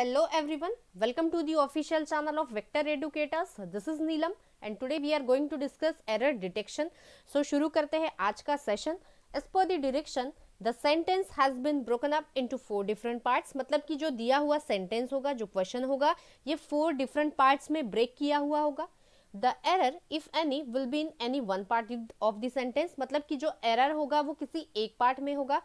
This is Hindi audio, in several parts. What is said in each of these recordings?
Hello everyone, welcome to the official channel of Vector Educators. This is Neelam and today we are going to discuss error detection. So शुरू करते हैं आज का session as per the direction the sentence has been broken up into four different parts मतलब कि जो दिया हुआ सेंटेंस होगा जो क्वेश्चन होगा ये फोर डिफरेंट पार्ट्स में ब्रेक किया हुआ होगा the error if any will be in any one part of the sentence मतलब कि जो एरर होगा वो किसी एक पार्ट में होगा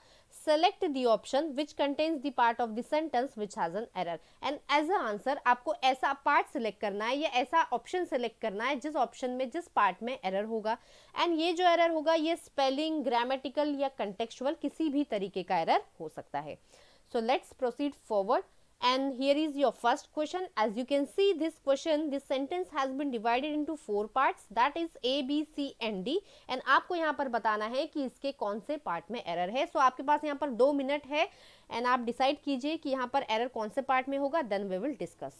select the option which contains the part of the sentence which has an error and as a answer आपको ऐसा पार्ट सेलेक्ट करना है या ऐसा ऑप्शन सिलेक्ट करना है जिस ऑप्शन में जिस पार्ट में एरर होगा एंड ये जो एरर होगा ये स्पेलिंग ग्रामेटिकल या कंटेक्चुअल किसी भी तरीके का एरर हो सकता है so let's proceed forward and here is your first question as you can see this question this sentence has been divided into four parts that is a b c and d and aapko yahan par batana hai ki iske kaun se part mein error hai so, aapke paas yahan par 2 minute hai and aap decide kijiye ki yahan par error kaun se part mein hoga then we will discuss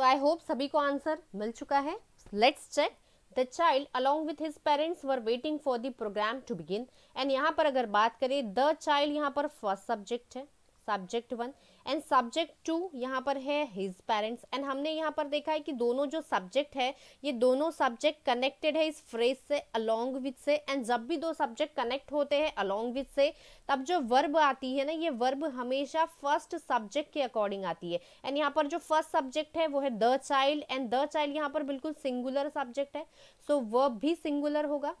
तो आई होप सभी को आंसर मिल चुका है let's check the child along with his parents were waiting for the programme to begin and यहाँ पर अगर बात करें द चाइल्ड यहाँ पर फर्स्ट सब्जेक्ट है subject one and subject two यहाँ पर है हिज पेरेंट्स एंड हमने यहाँ पर देखा है कि दोनों जो सब्जेक्ट है ये दोनों सब्जेक्ट कनेक्टेड है इस फ्रेज से अलोंग विद से एंड जब भी दो सब्जेक्ट कनेक्ट होते हैं अलोंग विद से तब जो वर्ब आती है ना ये वर्ब हमेशा फर्स्ट सब्जेक्ट के अकॉर्डिंग आती है एंड यहाँ पर जो फर्स्ट सब्जेक्ट है वो है the child and the child यहाँ पर बिल्कुल सिंगुलर सब्जेक्ट है सो so, वर्ब भी सिंगुलर होगा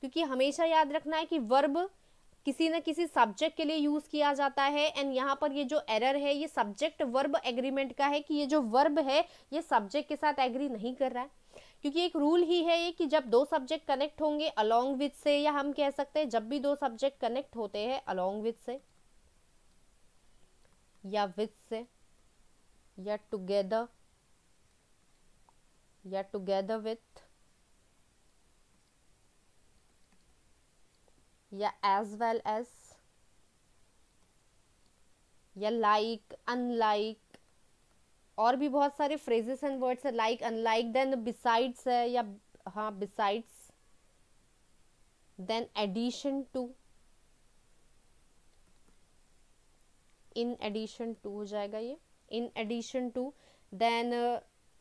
क्योंकि हमेशा याद रखना है कि वर्ब किसी न किसी सब्जेक्ट के लिए यूज किया जाता है एंड यहाँ पर ये जो एरर है ये सब्जेक्ट वर्ब एग्रीमेंट का है कि ये जो वर्ब है ये सब्जेक्ट के साथ एग्री नहीं कर रहा है क्योंकि एक रूल ही है ये कि जब दो सब्जेक्ट कनेक्ट होंगे अलोंग विथ से या हम कह सकते हैं जब भी दो सब्जेक्ट कनेक्ट होते हैं अलोंग विथ से या विथ से या टुगेदर या टुगेदर विथ या एज वेल एज या लाइक अनलाइक और भी बहुत सारे फ्रेजेस एंड वर्ड्स है लाइक अनलाइक देन बिसाइड्स है या हाँ besides then addition to in addition to हो जाएगा ये in addition to then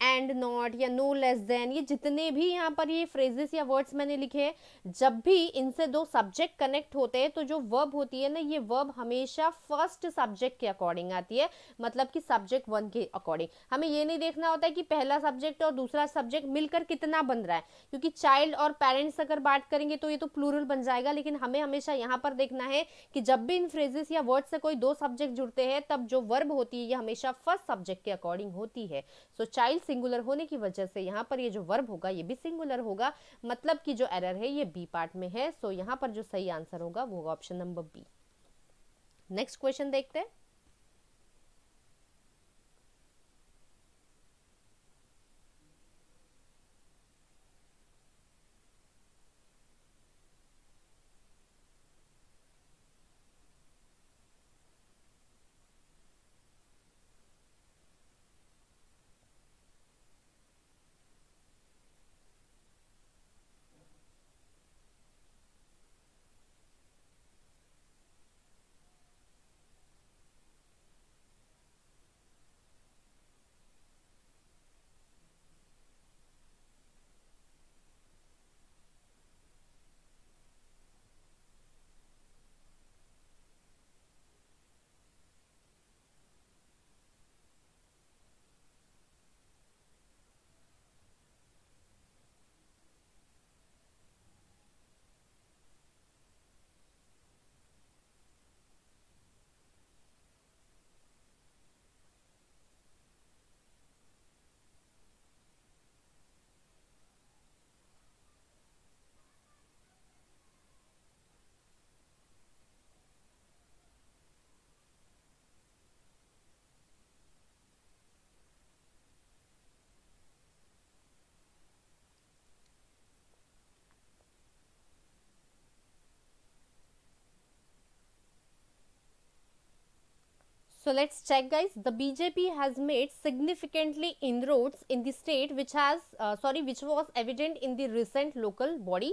and not या नो लेस देन ये जितने भी यहाँ पर ये फ्रेजेस या वर्ड्स मैंने लिखे हैं जब भी इनसे दो सब्जेक्ट कनेक्ट होते हैं तो जो वर्ब होती है ना ये वर्ब हमेशा फर्स्ट सब्जेक्ट के अकॉर्डिंग आती है मतलब कि सब्जेक्ट वन के अकॉर्डिंग हमें ये नहीं देखना होता है कि पहला सब्जेक्ट और दूसरा सब्जेक्ट मिलकर कितना बन रहा है क्योंकि चाइल्ड और पेरेंट्स अगर बात करेंगे तो ये तो प्लूरल बन जाएगा लेकिन हमें हमेशा यहाँ पर देखना है कि जब भी इन फ्रेजेस या वर्ड से कोई दो सब्जेक्ट जुड़ते हैं तब जो वर्ब होती है ये हमेशा फर्स्ट सब्जेक्ट के अकॉर्डिंग होती है सो so, चाइल्ड सिंगुलर होने की वजह से यहाँ पर ये जो वर्ब होगा ये भी सिंगुलर होगा मतलब कि जो एरर है ये बी पार्ट में है सो यहाँ पर जो सही आंसर होगा वो होगा option number B next question देखते हैं So let's check guys, the BJP has made significantly inroads in the state which has, uh, sorry, which was evident in the recent local body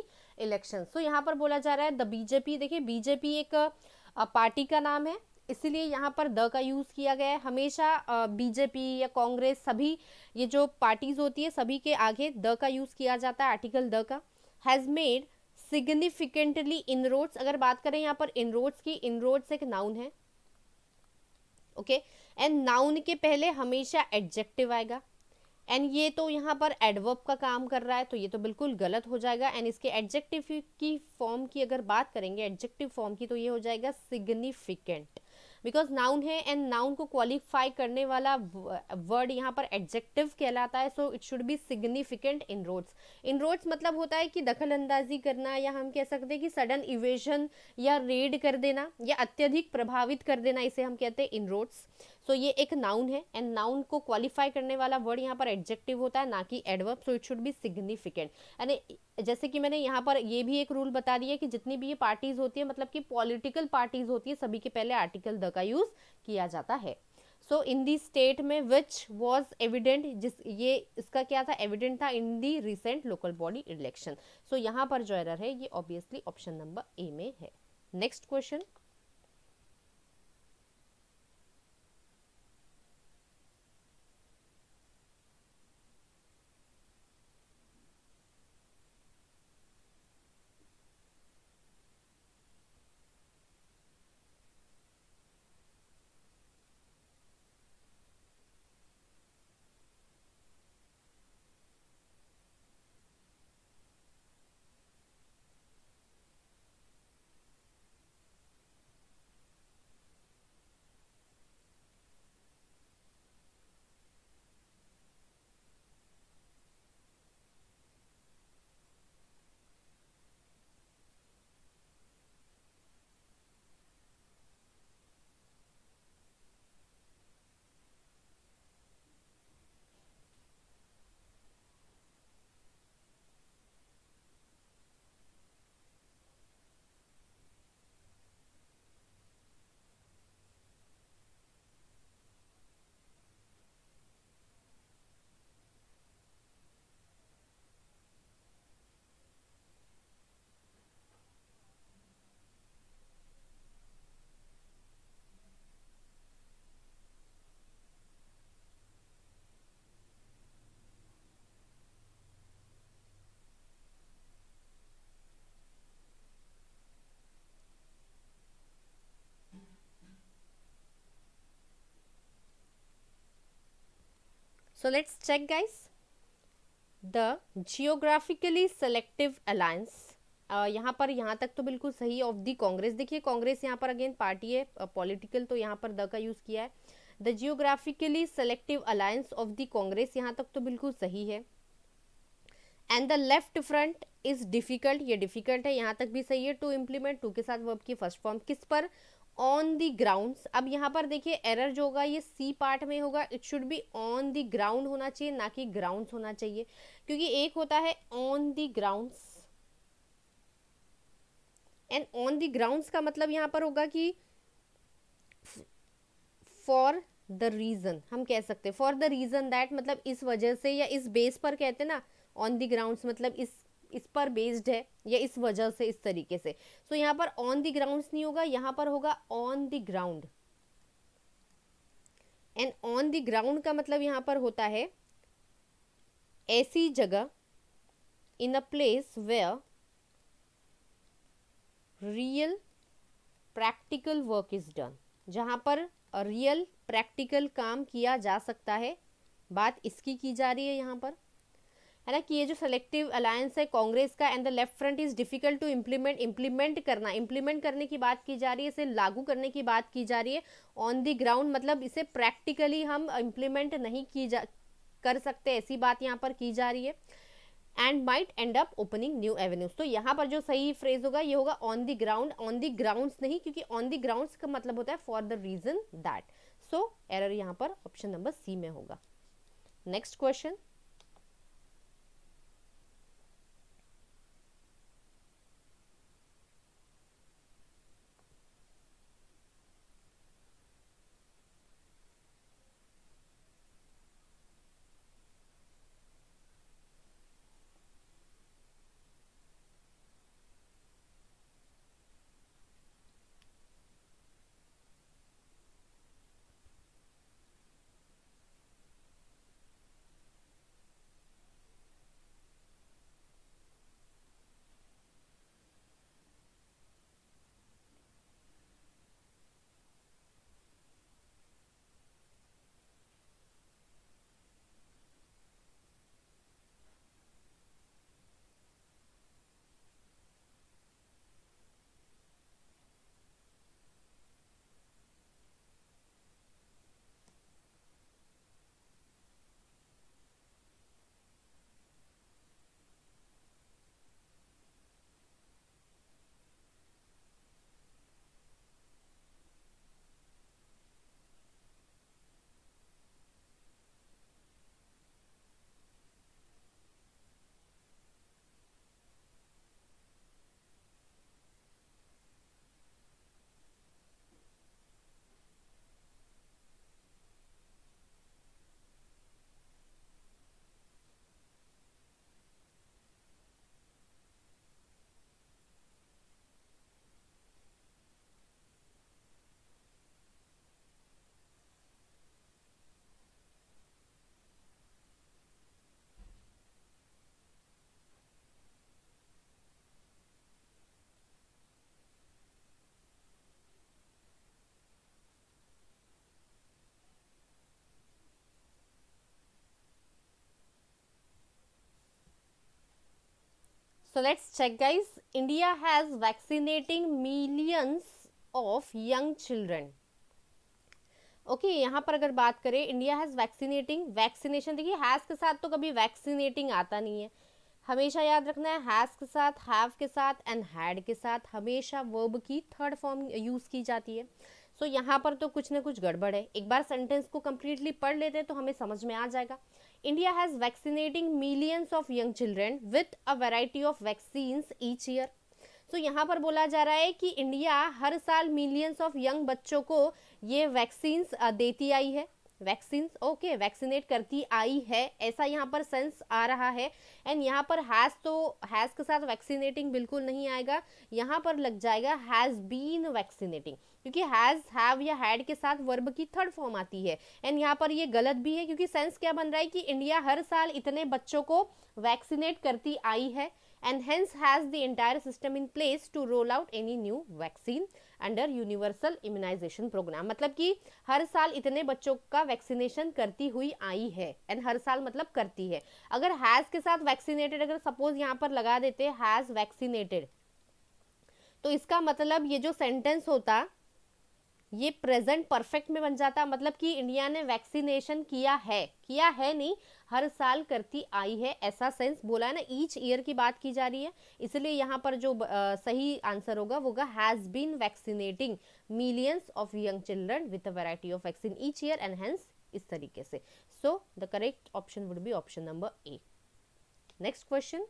elections. So यहाँ पर बोला जा रहा है the BJP, देखिए BJP एक पार्टी का नाम है इसीलिए यहाँ पर द का यूज़ किया गया है हमेशा बीजेपी या कांग्रेस सभी ये जो पार्टीज होती है सभी के आगे द का यूज़ किया जाता है आर्टिकल द का हैज़ मेड सिग्निफिकेंटली इनरोड्स अगर बात करें यहाँ पर इनरोड्स की इनरोड्स एक नाउन है ओके एंड नाउन के पहले हमेशा एडजेक्टिव आएगा एंड ये तो यहाँ पर एडवर्ब का काम कर रहा है तो ये तो बिल्कुल गलत हो जाएगा एंड इसके एडजेक्टिव की फॉर्म की अगर बात करेंगे एडजेक्टिव फॉर्म की तो ये हो जाएगा सिग्निफिकेंट बिकॉज नाउन है एंड नाउन को क्वालिफाई करने वाला वर्ड यहाँ पर एडजेक्टिव कहलाता है so it should be significant inroads inroads मतलब होता है कि दखल अंदाजी करना या हम कह सकते हैं कि सडन इवेजन या रेड कर देना या अत्यधिक प्रभावित कर देना इसे हम कहते हैं इन रोड्स सो so, ये एक नाउन है एंड नाउन को क्वालिफाई करने वाला वर्ड यहाँ पर एडजेक्टिव होता है ना कि adverb so it should be significant यानी जैसे कि मैंने यहाँ पर ये भी एक रूल बता दिया कि जितनी भी ये पार्टीज होती है मतलब कि पॉलिटिकल पार्टीज होती है सभी के पहले आर्टिकल द का यूज़ किया जाता है सो इन दी स्टेट में विच वॉज एविडेंट जिस ये इसका क्या था एविडेंट था in the recent local body election so यहाँ पर जो एरर है ये ऑब्वियसली ऑप्शन नंबर ए में है next question So let's check guys. The geographically selective alliance Uh, यहाँ पर यहाँ तक तो बिल्कुल सही ऑफ दी कांग्रेस देखिए कांग्रेस यहाँ पर अगेन पार्टी है पॉलिटिकल uh, तो यहाँ पर द का यूज़ किया है the geographically selective alliance of the Congress यहाँ तक तो बिल्कुल सही है and the left front is difficult ये डिफ़िकल्ट है यहाँ तक भी सही है टू इम्प्लीमेंट टू के साथ वर्ब की फर्स्ट फॉर्म किस पर ऑन दी ग्राउंड अब यहाँ पर देखिए एरर जो होगा ये सी पार्ट में होगा it should be on the ground होना चाहिए ना कि ग्राउंड होना चाहिए क्योंकि एक होता है on the ground and on the ground का मतलब यहाँ पर होगा कि फॉर द रीज़न हम कह सकते हैं फॉर द रीज़न दैट मतलब इस वजह से या इस बेस पर कहते हैं ना ऑन दी ग्राउंड मतलब इस इस पर बेस्ड है या इस वजह से इस तरीके से सो so, यहाँ पर ऑन द ग्राउंड नहीं होगा यहाँ पर होगा on the ground and on the ground का मतलब यहाँ पर होता है ऐसी जगह in a place where real practical work is done जहाँ पर रियल प्रैक्टिकल काम किया जा सकता है बात इसकी की जा रही है यहाँ पर है ना कि ये जो सेलेक्टिव अलायंस है कांग्रेस का and the left front is difficult to implement implement करना इम्प्लीमेंट करने की बात की जा रही है इसे लागू करने की बात की जा रही है ऑन दी ग्राउंड मतलब इसे प्रैक्टिकली हम इम्प्लीमेंट नहीं की जा कर सकते ऐसी बात यहाँ पर की जा रही है and might end up opening new avenues तो यहाँ पर जो सही फ्रेज होगा ये होगा on the ground on the ground नहीं क्योंकि ऑन दी ग्राउंड का मतलब होता है for the reason that so error यहाँ पर ऑप्शन नंबर सी में होगा next question So let's check guys. India has vaccinating millions of young children. Okay okay, यहाँ पर अगर बात करें इंडिया हैज़ वैक्सीनेटिंग वैक्सीनेशन देखिए हैज़ के साथ तो कभी वैक्सीनेटिंग आता नहीं है हमेशा याद रखना है हैज़ के साथ हैव के साथ एंड हैड के साथ हमेशा वर्ब की थर्ड फॉर्म यूज़ की जाती है सो यहाँ पर तो कुछ ना कुछ गड़बड़ है एक बार सेंटेंस को कम्प्लीटली पढ़ लेते हैं तो हमें समझ में आ जाएगा India has vaccinating millions of young children with a variety of vaccines each year so यहाँ पर बोला जा रहा है कि इंडिया हर साल मिलियंस ऑफ यंग बच्चों को ये वैक्सीन्स देती आई है वैक्सीन ओके वैक्सीनेट करती आई है ऐसा यहाँ पर सेंस आ रहा है एंड यहाँ पर हैज़ तो हैज़ के साथ वैक्सीनेटिंग बिल्कुल नहीं आएगा यहाँ पर लग जाएगा हैज़ बीन वैक्सीनेटिंग क्योंकि हैज़ हैव या हैड के साथ वर्ब की थर्ड फॉर्म आती है एंड यहाँ पर ये गलत भी है क्योंकि सेंस क्या बन रहा है कि इंडिया हर साल इतने बच्चों को वैक्सीनेट करती आई है and hence has the entire system in place to roll out any new vaccine under universal immunisation programme मतलब कि हर साल इतने बच्चों का वैक्सीनेशन करती हुई आई है एंड हर साल मतलब करती है अगर हैज़ के साथ वैक्सीनेटेड अगर सपोज यहाँ पर लगा देते हैज़ वैक्सीनेटेड तो इसका मतलब ये जो सेंटेंस होता ये प्रेजेंट परफेक्ट में बन जाता मतलब कि इंडिया ने वैक्सीनेशन किया है किया है नहीं हर साल करती आई है ऐसा सेंस बोला है ना ईच ईयर की बात की जा रही है इसलिए यहाँ पर जो आ, सही आंसर होगा वो होगा has been vaccinating millions of young children with a of vaccine each year and इस तरीके से so the correct option would be option number A next question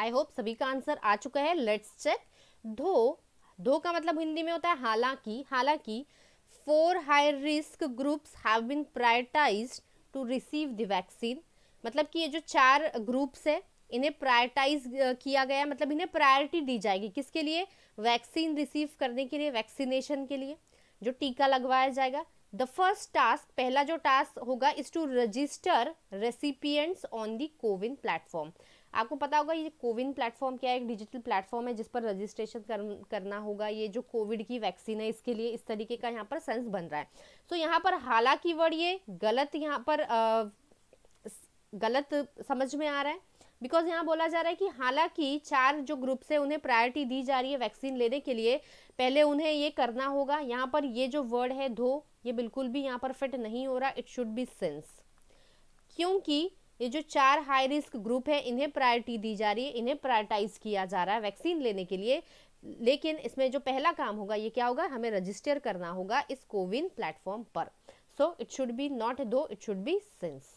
I hope सभी का आंसर आ चुका है लेट्स चेक धो धो का मतलब हिंदी में होता है हालांकि हालांकि for high risk groups have been prioritise to receive the vaccine मतलब कि ये जो चार ग्रुप्स है इन्हें प्रायोरिटाइज किया गया मतलब इन्हें प्रायोरिटी दी जाएगी किसके लिए वैक्सीन रिसीव करने के लिए वैक्सीनेशन के लिए जो टीका लगवाया जाएगा द फर्स्ट टास्क पहला जो टास्क होगा is to register recipients on the CoWIN platform आपको पता होगा ये कोविन प्लेटफॉर्म क्या है एक डिजिटल प्लेटफॉर्म है जिस पर रजिस्ट्रेशन कर, करना होगा ये जो कोविड की वैक्सीन है इसके लिए इस तरीके का यहाँ पर सेंस बन रहा है तो so, यहाँ पर हालांकि वर्ड ये गलत यहाँ पर आ, गलत समझ में आ रहा है बिकॉज यहाँ बोला जा रहा है कि हालांकि चार जो ग्रुप्स है उन्हें प्रायोरिटी दी जा रही है वैक्सीन लेने के लिए पहले उन्हें ये करना होगा यहाँ पर ये जो वर्ड है धो ये बिल्कुल भी यहाँ पर फिट नहीं हो रहा इट शुड बी सेंस क्योंकि ये जो चार हाई रिस्क ग्रुप है इन्हें प्रायोरिटी दी जा रही है इन्हें प्रायोरिटाइज किया जा रहा है वैक्सीन लेने के लिए लेकिन इसमें जो पहला काम होगा ये क्या होगा हमें रजिस्टर करना होगा इस कोविन प्लेटफॉर्म पर so it should be not though it should be since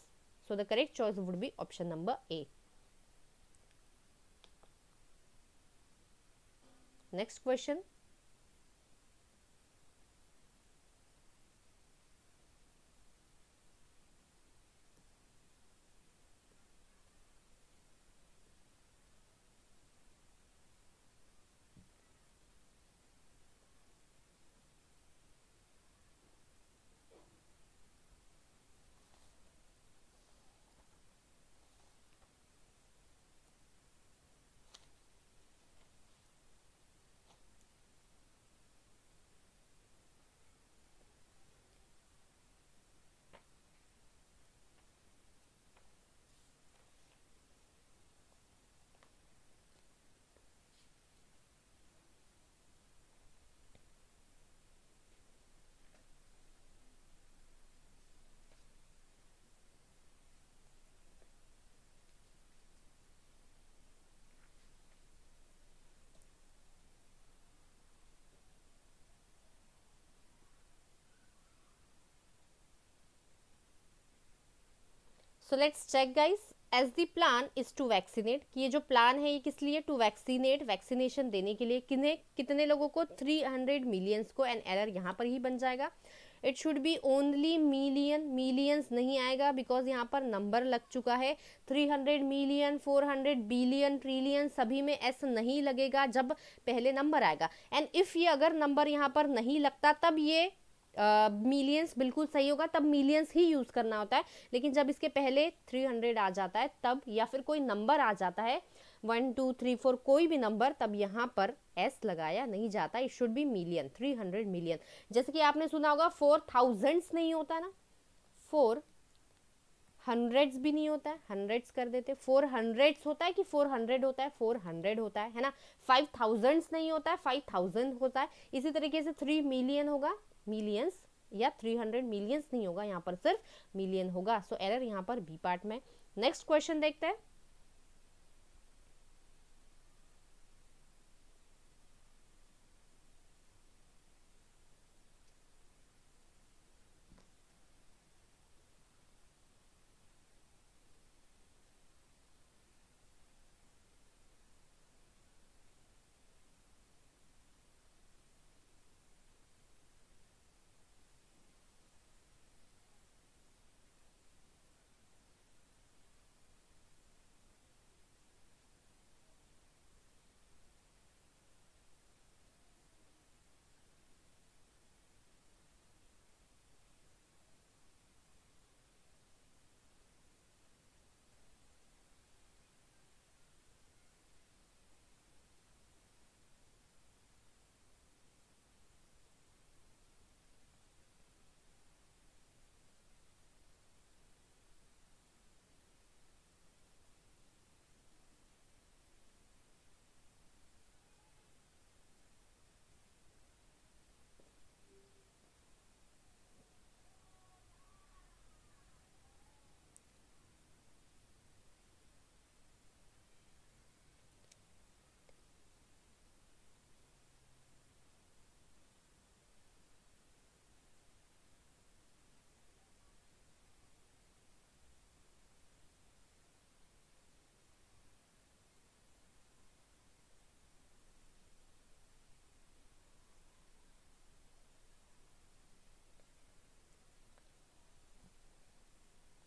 so the correct choice would be option number A next question so let's check guys as the plan is to vaccinate कि ये जो प्लान है ये किस लिए टू वैक्सीनेट वैक्सीनेशन देने के लिए किन्हें कितने लोगों को 300 मिलियंस को एन एरर यहाँ पर ही बन जाएगा it should be only million millions नहीं आएगा बिकॉज यहाँ पर नंबर लग चुका है 300 मिलियन 400 बिलियन ट्रिलियन सभी में एस नहीं लगेगा जब पहले नंबर आएगा एंड इफ़ ये अगर नंबर यहाँ पर नहीं लगता तब ये मिलियंस uh, बिल्कुल सही होगा तब मिलियंस ही यूज़ करना होता है लेकिन जब इसके पहले 300 आ जाता है तब या फिर कोई नंबर आ जाता है वन टू थ्री फोर कोई भी नंबर तब यहाँ पर एस लगाया नहीं जाता it should be million 300 million जैसे कि आपने सुना होगा फोर थाउजेंड्स नहीं होता ना फोर हंड्रेड्स भी नहीं होता है हंड्रेड्स कर देते फोर हंड्रेड्स होता है कि फोर हंड्रेड होता है फोर हंड्रेड होता है है ना फाइव थाउजेंड्स नहीं होता है फाइव थाउजेंड होता है इसी तरीके से थ्री मिलियन होगा मिलियंस या 300 मिलियंस नहीं होगा यहाँ पर सिर्फ मिलियन होगा सो एरर यहाँ पर बी पार्ट में नेक्स्ट क्वेश्चन देखते हैं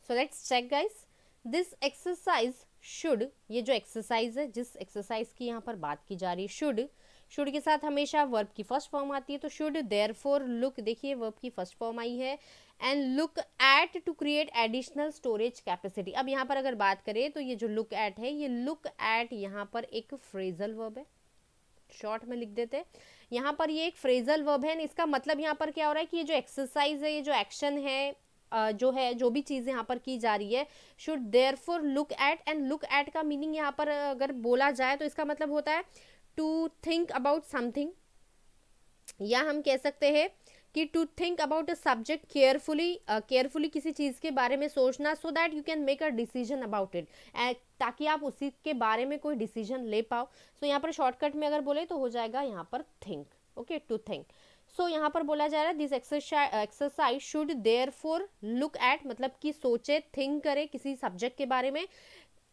so let's check guys this exercise should ये जो एक्सरसाइज है जिस एक्सरसाइज की यहाँ पर बात की जा रही है शुड शुड के साथ हमेशा वर्ब की फर्स्ट फॉर्म आती है तो शुड देयर फोर लुक देखिए वर्ब की फर्स्ट फॉर्म आई है and look at to create additional storage capacity अब यहाँ पर अगर बात करें तो ये जो लुक एट है ये लुक एट यहाँ पर एक फ्रेजल वर्ब है शॉर्ट में लिख देते हैं यहाँ पर ये एक फ्रेजल वर्ब है इसका मतलब यहाँ पर क्या हो रहा है कि ये जो एक्सरसाइज है ये जो एक्शन है जो है जो भी चीज़ यहाँ पर की जा रही है should there for look at and look at का मीनिंग यहाँ पर अगर बोला जाए तो इसका मतलब होता है टू थिंक अबाउट समथिंग या हम कह सकते हैं कि to think about a subject carefully carefully किसी चीज़ के बारे में सोचना so that you can make a decision about it ताकि आप उसी के बारे में कोई डिसीजन ले पाओ सो so, यहाँ पर शॉर्टकट में अगर बोले तो हो जाएगा यहाँ पर think okay to think so so, यहाँ पर बोला जा रहा है this exercise should there for look at मतलब कि सोचे थिंक करे किसी सब्जेक्ट के बारे में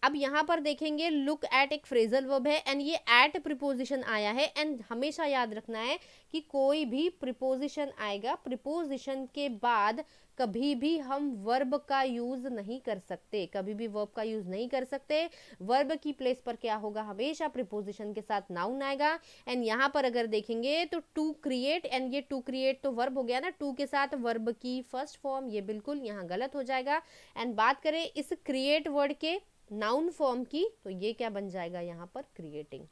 अब यहाँ पर देखेंगे लुक एट एक फ्रेजल वर्ब है एंड ये एट प्रिपोजिशन आया है एंड हमेशा याद रखना है कि कोई भी प्रिपोजिशन आएगा प्रिपोजिशन के बाद कभी भी हम वर्ब का यूज नहीं कर सकते कभी भी वर्ब का यूज नहीं कर सकते वर्ब की प्लेस पर क्या होगा हमेशा प्रिपोजिशन के साथ नाउन आएगा एंड यहाँ पर अगर देखेंगे तो टू क्रिएट एंड ये टू क्रिएट तो वर्ब हो गया ना टू के साथ वर्ब की फर्स्ट फॉर्म ये बिल्कुल यहाँ गलत हो जाएगा एंड बात करें इस क्रिएट वर्ड के नाउन फॉर्म की तो ये क्या बन जाएगा यहाँ पर क्रिएटिंग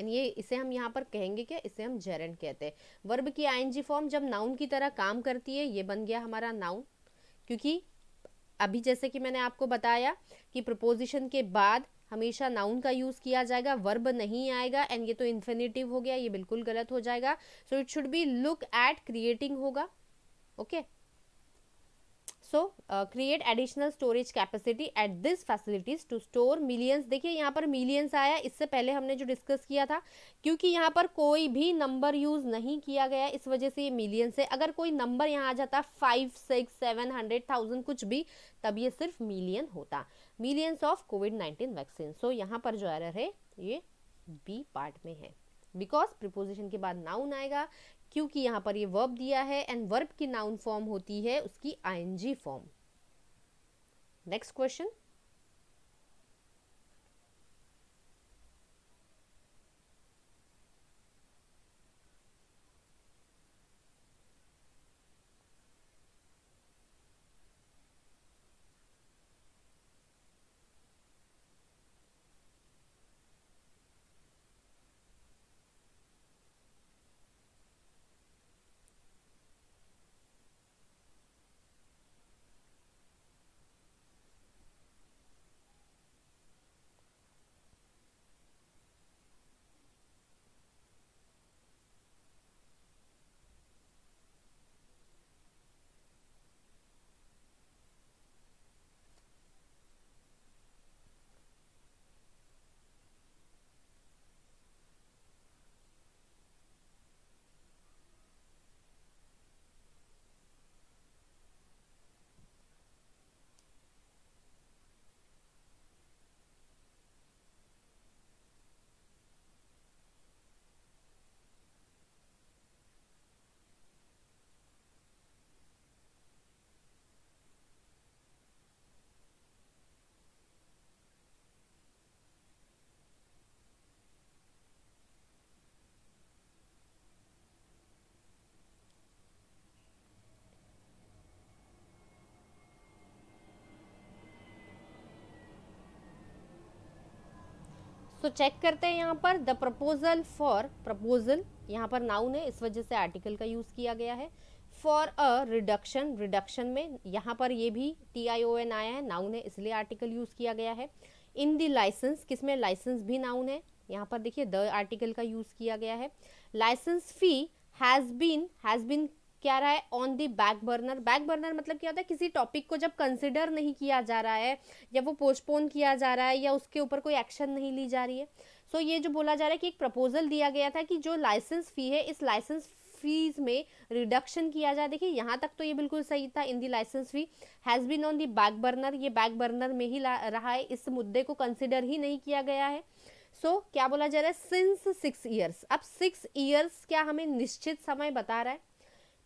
एंड ये इसे हम यहाँ पर कहेंगे क्या इसे हम जेरेंट कहते हैं वर्ब की आईएनजी फॉर्म जब नाउन की तरह काम करती है ये बन गया हमारा नाउन क्योंकि अभी जैसे कि मैंने आपको बताया कि प्रपोजिशन के बाद हमेशा नाउन का यूज़ किया जाएगा वर्ब नहीं आएगा एंड ये तो इन्फिनेटिव हो गया ये बिल्कुल गलत हो जाएगा so it should be look at creating होगा okay okay? So create additional storage capacity at this facilities to store millions देखिए यहाँ पर मिलियंस आया इससे पहले हमने जो डिस्कस किया था क्योंकि यहाँ पर कोई भी नंबर यूज़ नहीं किया गया इस वजह से ये मिलियंस है अगर कोई नंबर यहाँ आ जाता five six seven hundred thousand कुछ भी तब ये सिर्फ मिलियन होता millions of COVID nineteen vaccine so यहाँ पर जो एरर है ये बी पार्ट में है बिकॉज प्रिपोजिशन के बाद नाउन आएगा क्योंकि यहाँ पर ये वर्ब दिया है एंड वर्ब की नाउन फॉर्म होती है उसकी I form next question so so, check करते हैं यहाँ पर द प्रपोजल फॉर प्रपोजल यहाँ पर नाउन है इस वजह से आर्टिकल का यूज़ किया गया है फॉर अ रिडक्शन रिडक्शन में यहाँ पर ये भी टी आई ओ एन आया है नाउन है इसलिए आर्टिकल यूज़ किया गया है इन दी लाइसेंस किस में लाइसेंस भी नाउन है यहाँ पर देखिए द आर्टिकल का यूज़ किया गया है license fee has been has been क्या रहा है on the back burner back burner मतलब क्या होता है किसी टॉपिक को जब कंसिडर नहीं किया जा रहा है या वो पोस्टपोन किया जा रहा है या उसके ऊपर कोई एक्शन नहीं ली जा रही है सो so, ये जो बोला जा रहा है कि एक प्रपोजल दिया गया था कि जो लाइसेंस फ़ी है इस लाइसेंस फीस में रिडक्शन किया जाए देखिए यहाँ तक तो ये बिल्कुल सही था in the license fee has been on the back burner ये बैक बर्नर में ही रहा है इस मुद्दे को कंसिडर ही नहीं किया गया है सो so, क्या बोला जा रहा है सिंस सिक्स ईयर्स अब सिक्स ईयर्स क्या हमें निश्चित समय बता रहा है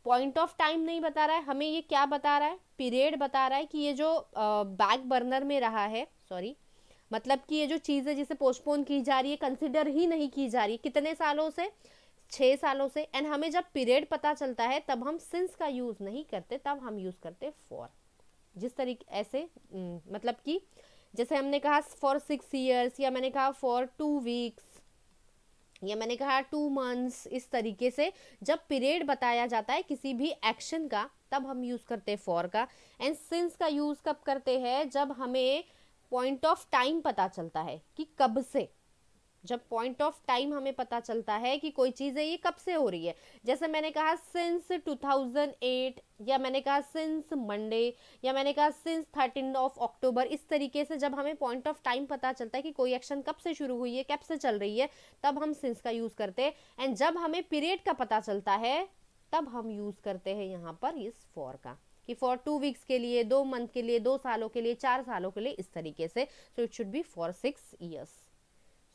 पॉइंट ऑफ टाइम नहीं बता रहा है हमें ये क्या बता रहा है पीरियड बता रहा है कि ये जो बैक बर्नर में रहा है सॉरी मतलब कि ये जो चीज़ है जिसे पोस्टपोन की जा रही है कंसिडर ही नहीं की जा रही है कितने सालों से छः सालों से एंड हमें जब पीरियड पता चलता है तब हम सिंस का यूज़ नहीं करते तब हम यूज़ करते फॉर जिस तरीके ऐसे मतलब कि जैसे हमने कहा फॉर सिक्स ईयर्स या मैंने कहा फॉर टू वीक्स या मैंने कहा टू मंथ्स इस तरीके से जब पीरियड बताया जाता है किसी भी एक्शन का तब हम यूज़ करते हैं फॉर का एंड सिंस का यूज़ कब करते हैं जब हमें पॉइंट ऑफ टाइम पता चलता है कि कब से जब पॉइंट ऑफ टाइम हमें पता चलता है कि कोई चीज़ है ये कब से हो रही है जैसे मैंने कहा सिंस 2008 या मैंने कहा सिंस मंडे या मैंने कहा सिंस 13 ऑफ अक्टूबर इस तरीके से जब हमें पॉइंट ऑफ टाइम पता चलता है कि कोई एक्शन कब से शुरू हुई है कब से चल रही है तब हम सिंस का यूज़ करते हैं एंड जब हमें पीरियड का पता चलता है तब हम यूज़ करते हैं यहाँ पर इस फॉर का कि फॉर टू वीक्स के लिए दो मंथ के लिए दो सालों के लिए चार सालों के लिए इस तरीके से so it should be for six years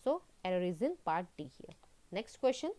so error is in part D here. Next question.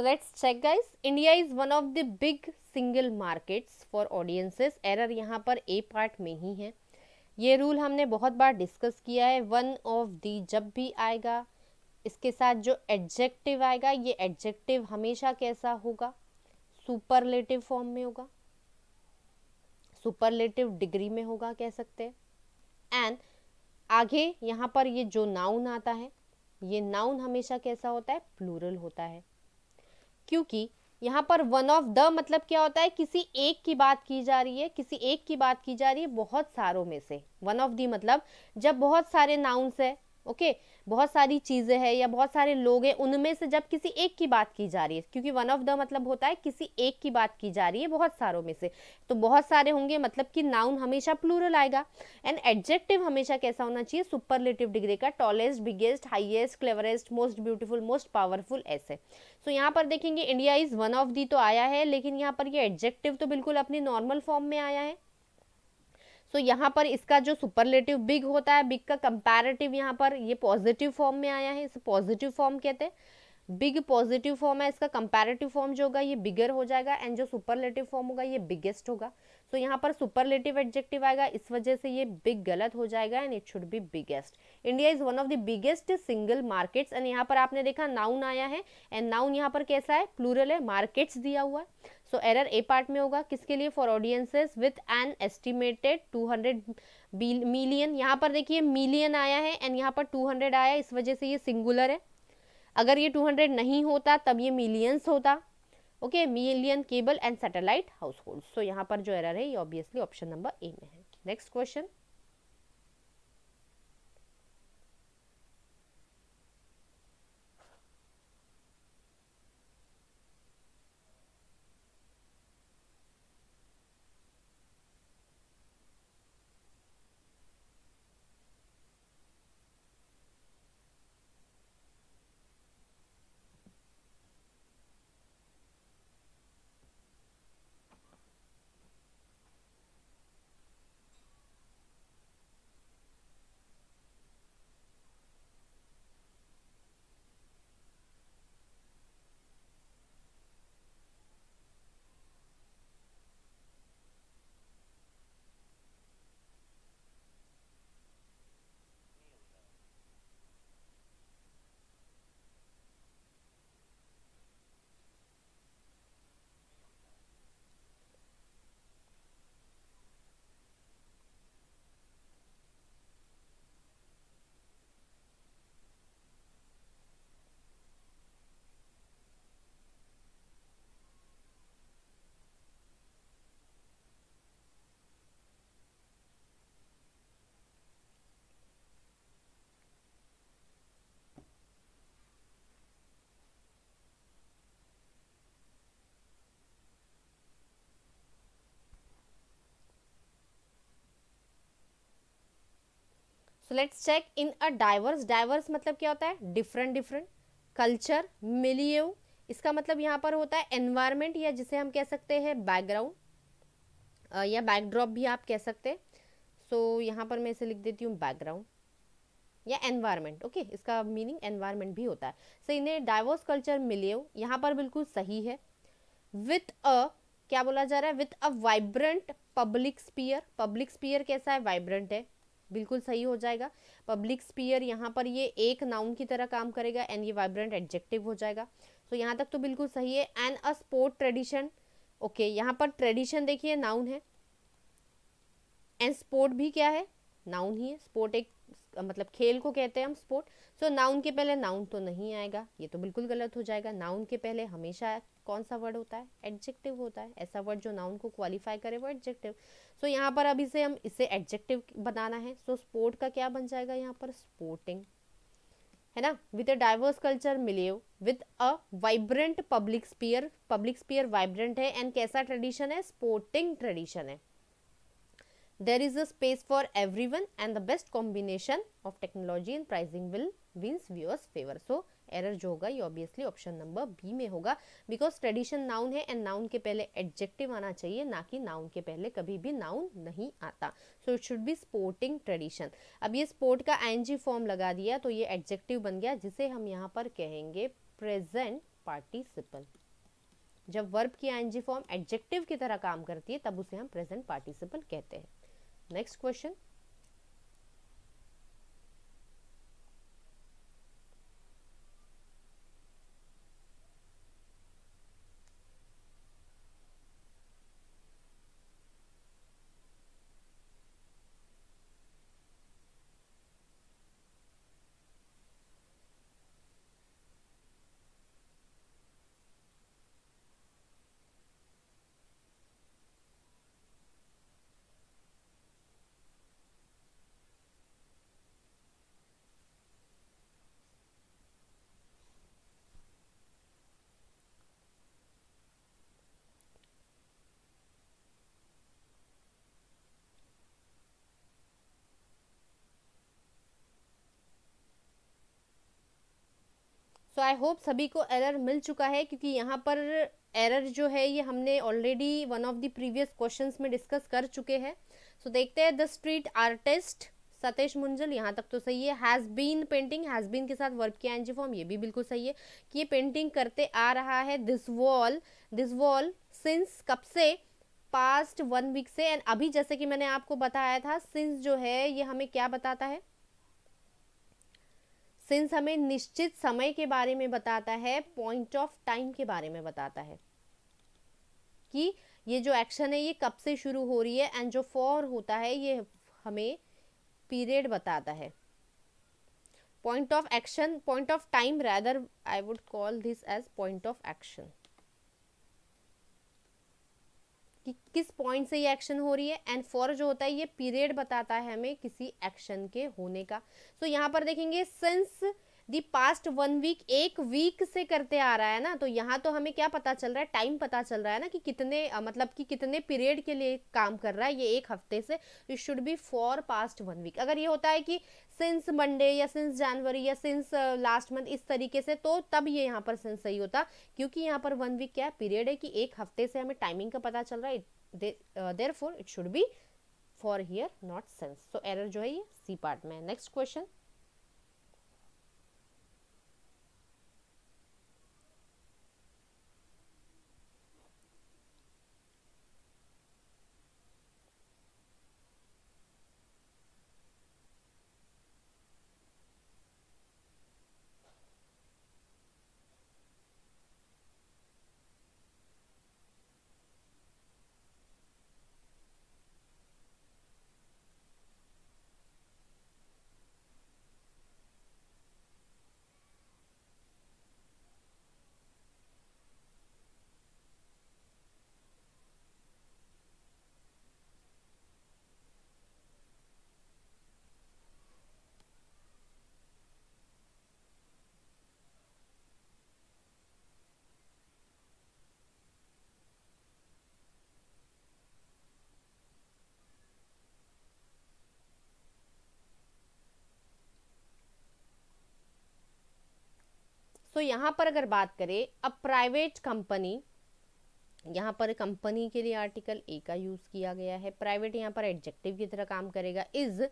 So let's check guys. India is one of the big single markets for audiences. Error यहाँ पर A part में ही है ये रूल हमने बहुत बार डिस्कस किया है वन ऑफ दी जब भी आएगा इसके साथ जो एडजेक्टिव आएगा ये एडजेक्टिव हमेशा कैसा होगा सुपरलेटिव फॉर्म में होगा सुपरलेटिव डिग्री में होगा कह सकते हैं एंड आगे यहाँ पर ये जो नाउन आता है ये नाउन हमेशा कैसा होता है प्लूरल होता है क्योंकि यहाँ पर वन ऑफ द मतलब क्या होता है किसी एक की बात की जा रही है किसी एक की बात की जा रही है बहुत सारों में से वन ऑफ दी मतलब जब बहुत सारे नाउन्स है ओके okay? बहुत सारी चीज़ें हैं या बहुत सारे लोग हैं उनमें से जब किसी एक की बात की जा रही है क्योंकि वन ऑफ द मतलब होता है किसी एक की बात की जा रही है बहुत सारों में से तो बहुत सारे होंगे मतलब कि नाउन हमेशा प्लूरल आएगा एंड एडजेक्टिव हमेशा कैसा होना चाहिए सुपरलेटिव डिग्री का tallest biggest highest cleverest most beautiful most powerful ऐसे सो so, यहाँ पर देखेंगे India is one of the तो आया है लेकिन यहाँ पर ये एडजेक्टिव तो बिल्कुल अपनी नॉर्मल फॉर्म में आया है सो so, यहाँ पर इसका जो सुपरलेटिव बिग होता है बिग का कंपैरेटिव यहाँ पर ये पॉजिटिव फॉर्म में आया है इसे पॉजिटिव फॉर्म कहते हैं बिग पॉजिटिव फॉर्म है इसका कंपैरेटिव फॉर्म जो होगा ये बिगर हो जाएगा एंड जो सुपरलेटिव फॉर्म होगा ये बिगेस्ट होगा सो तो so, यहाँ पर सुपरलेटिव एडजेक्टिव आएगा इस वजह से ये बिग गलत हो जाएगा and it should be biggest India is one of the biggest single markets and यहाँ पर आपने देखा नाउन आया है एंड नाउन यहाँ पर कैसा है प्लूरल है मार्केट्स दिया हुआ है सो एरर ए पार्ट में होगा किसके लिए for audiences with an estimated two million यहाँ पर देखिए मिलियन आया है एंड यहाँ पर टू आया इस वजह से ये सिंगुलर है अगर ये 200 नहीं होता तब ये मिलियंस होता okay million cable and satellite household so यहाँ पर जो एरर है ये ऑब्वियसली ऑप्शन नंबर ए में है next question so let's check in a diverse diverse मतलब क्या होता है डिफरेंट डिफरेंट कल्चर मिलियो इसका मतलब यहाँ पर होता है एनवायरमेंट या जिसे हम कह सकते हैं बैकग्राउंड या बैकड्रॉप भी आप कह सकते हैं सो so, यहाँ पर मैं इसे लिख देती हूँ बैकग्राउंड या एनवायरमेंट ओके okay? इसका मीनिंग एनवायरमेंट भी होता है सो इन्हें डाइवर्स कल्चर मिलियो यहाँ पर बिल्कुल सही है विथ अ क्या बोला जा रहा है with a vibrant public sphere public sphere कैसा है वाइब्रेंट है बिल्कुल सही हो जाएगा पब्लिक स्पीयर यहाँ पर ये एक नाउन की तरह काम करेगा एंड ये वाइब्रेंट एडजेक्टिव हो जाएगा सो यहाँ तक तो बिल्कुल सही है and a sport tradition okay यहाँ पर ट्रेडिशन देखिए नाउन है एंड स्पोर्ट भी क्या है नाउन ही है स्पोर्ट एक मतलब खेल को कहते हैं हम स्पोर्ट सो so, नाउन के पहले नाउन तो नहीं आएगा ये तो बिल्कुल गलत हो जाएगा नाउन के पहले हमेशा कौन सा वर्ड होता है एडजेक्टिव होता है ऐसा वर्ड जो नाउन को क्वालिफाई करे वो एडजेक्टिव सो so, यहाँ पर अभी से हम इसे एडजेक्टिव बनाना है सो so, स्पोर्ट का क्या बन जाएगा यहाँ पर स्पोर्टिंग है ना विद अ डाइवर्स कल्चर मिले with a vibrant public sphere public sphere vibrant है एंड कैसा ट्रेडिशन है स्पोर्टिंग ट्रेडिशन है there is a space for everyone and the best combination of technology and pricing will wins viewers favor so error जो होगा ये ऑब्वियसली ऑप्शन नंबर बी में होगा बिकॉज ट्रेडिशन नाउन है एंड नाउन के पहले एडजेक्टिव आना चाहिए ना कि नाउन के पहले कभी भी नाउन नहीं आता so it should be sporting tradition अब ये स्पोर्ट का एनजी फॉर्म लगा दिया तो ये एडजेक्टिव बन गया जिसे हम यहाँ पर कहेंगे प्रेजेंट पार्टिसिपल जब वर्ब की एनजी फॉर्म एडजेक्टिव की तरह काम करती है तब उसे हम प्रेजेंट पार्टिसिपल कहते हैं Next question तो आई होप सभी को एरर मिल चुका है क्योंकि यहाँ पर एरर जो है ये हमने already one of the previous questions में डिस्कस कर चुके हैं सो so, देखते हैं the street artist Satish Munjal यहाँ तक तो सही है has been painting has been के साथ वर्क किया एनजी फॉर्म ये भी बिल्कुल सही है कि ये पेंटिंग करते आ रहा है this wall this wall since कब से पास्ट वन वीक से एंड अभी जैसे कि मैंने आपको बताया था सिंस जो है ये हमें क्या बताता है सिंस हमें निश्चित समय के बारे में बताता है पॉइंट ऑफ टाइम के बारे में बताता है कि ये जो एक्शन है ये कब से शुरू हो रही है एंड जो फॉर होता है ये हमें पीरियड बताता है point of action point of time rather I would call this as point of action कि किस पॉइंट से ये एक्शन हो रही है एंड फॉर जो होता है ये पीरियड बताता है हमें किसी एक्शन के होने का सो so, यहाँ पर देखेंगे since the past one week एक वीक से करते आ रहा है ना तो यहाँ तो हमें क्या पता चल रहा है टाइम पता चल रहा है ना कि कितने मतलब कि कितने पीरियड के लिए काम कर रहा है ये एक हफ्ते से it should be for past one week अगर ये होता है कि सिंस मंडे या सिंस जनवरी या सिंस लास्ट मंथ इस तरीके से तो तब ये यहाँ पर सेंस सही होता क्योंकि यहाँ पर वन वीक क्या पीरियड है कि एक हफ्ते से हमें टाइमिंग का पता चल रहा है therefore it should be for here not since so error जो है ये सी पार्ट में नेक्स्ट क्वेश्चन सो यहाँ पर अगर बात करें अ प्राइवेट कंपनी यहाँ पर कंपनी के लिए आर्टिकल ए का यूज़ किया गया है प्राइवेट यहाँ पर एडजेक्टिव की तरह काम करेगा इज़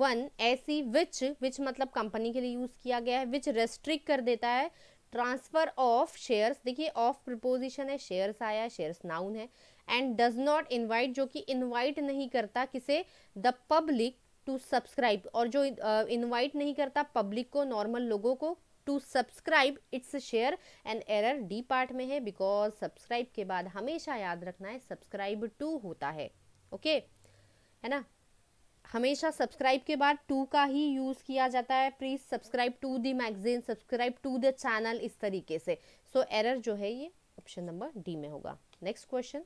वन ऐसी विच विच मतलब कंपनी के लिए यूज़ किया गया है विच रेस्ट्रिक्ट कर देता है ट्रांसफ़र ऑफ शेयर्स देखिए ऑफ प्रपोजिशन है शेयर्स आया है शेयर्स नाउन है एंड डज नॉट इन्वाइट जो कि इन्वाइट नहीं करता किसे द पब्लिक टू सब्सक्राइब और जो uh, नहीं करता पब्लिक को नॉर्मल लोगों को to subscribe its share and error D part में है बिकॉज सब्सक्राइब के बाद हमेशा याद रखना है सब्सक्राइब टू होता है ओके okay? है ना हमेशा सब्सक्राइब के बाद टू का ही यूज़ किया जाता है please subscribe to the magazine subscribe to the channel इस तरीके से सो so, एरर जो है ये ऑप्शन नंबर डी में होगा next question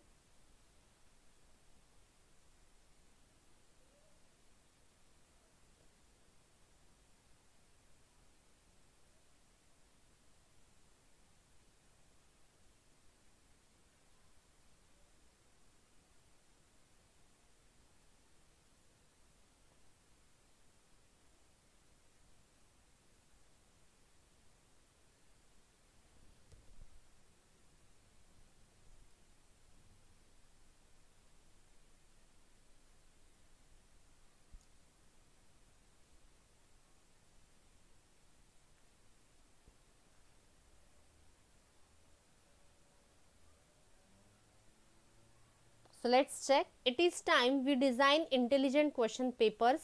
So let's check. It is time we design intelligent question papers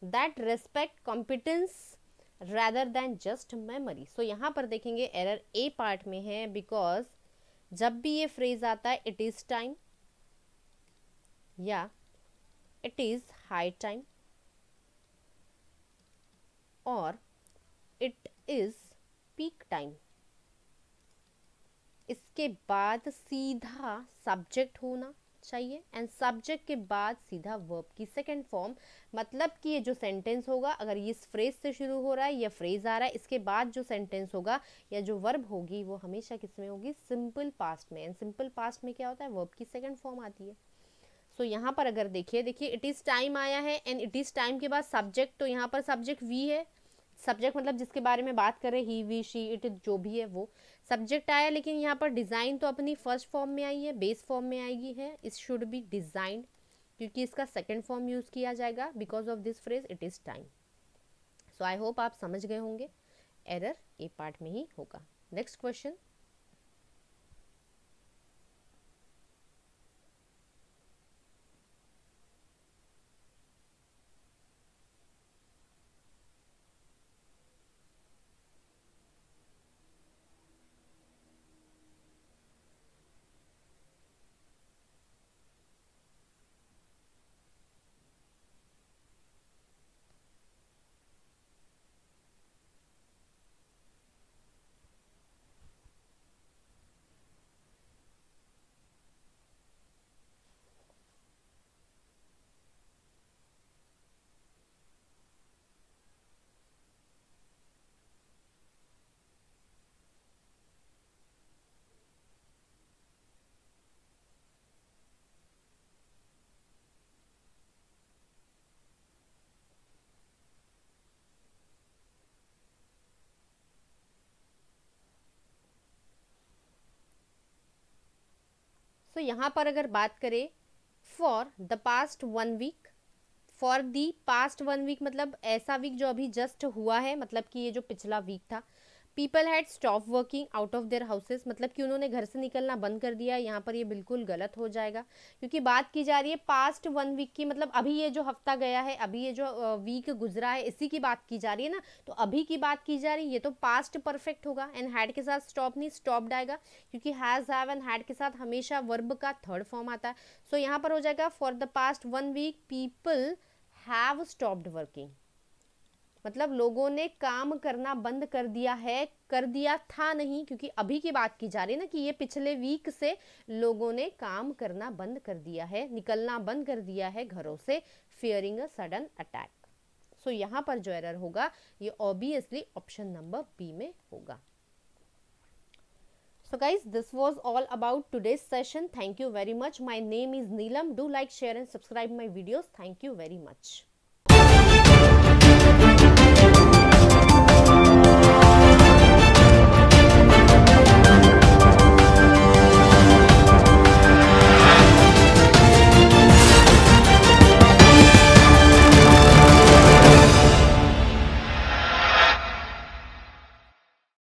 that respect competence rather than just memory. So yahan par dekhenge error A part mein hai because jab bhi ye phrase aata hai it is time या it is high time और it is peak time इसके बाद सीधा सब्जेक्ट होना चाहिए एंड सब्जेक्ट के बाद सीधा वर्ब की सेकेंड फॉर्म मतलब कि ये जो सेंटेंस होगा अगर ये इस फ्रेज से शुरू हो रहा है या फ्रेज आ रहा है इसके बाद जो सेंटेंस होगा या जो वर्ब होगी वो हमेशा किस में होगी सिंपल पास्ट में एंड सिंपल पास्ट में क्या होता है वर्ब की सेकेंड फॉर्म आती है सो so, यहाँ पर अगर देखिए देखिए इट इज़ टाइम आया है एंड इट इज़ टाइम के बाद सब्जेक्ट तो यहाँ पर सब्जेक्ट वी है सब्जेक्ट मतलब जिसके बारे में बात करें ही वी शी इट जो भी है वो सब्जेक्ट आया लेकिन यहाँ पर डिज़ाइन तो अपनी फर्स्ट फॉर्म में आई है बेस फॉर्म में आई है इस शुड बी डिज़ाइन क्योंकि इसका सेकेंड फॉर्म यूज़ किया जाएगा because of this phrase it is time so I hope आप समझ गए होंगे एरर ए पार्ट में ही होगा नेक्स्ट क्वेश्चन सो तो यहाँ पर अगर बात करें for the past one week for the past one week मतलब ऐसा वीक जो अभी जस्ट हुआ है मतलब कि ये जो पिछला वीक था people had stop working out of their houses मतलब कि उन्होंने घर से निकलना बंद कर दिया यहाँ पर ये बिल्कुल गलत हो जाएगा क्योंकि बात की जा रही है पास्ट वन वीक की मतलब अभी ये जो हफ्ता गया है अभी ये जो वीक गुजरा है इसी की बात की जा रही है ना तो अभी की बात की जा रही है ये तो पास्ट परफेक्ट होगा एंड हैड के साथ स्टॉप नहीं स्टॉप आएगा क्योंकि हैज़ हैव एंड हैड के साथ हमेशा वर्ब का थर्ड फॉर्म आता है सो so, यहाँ पर हो जाएगा for the past one week people have stopped working मतलब लोगों ने काम करना बंद कर दिया है कर दिया था नहीं क्योंकि अभी की बात की जा रही है ना कि ये पिछले वीक से लोगों ने काम करना बंद कर दिया है निकलना बंद कर दिया है घरों से fearing a sudden attack so यहाँ पर जो एरर होगा ये ऑब्वियसली ऑप्शन नंबर बी में होगा so guys this was all about today's session thank you very much my name is neelam do like share and subscribe my videos thank you very much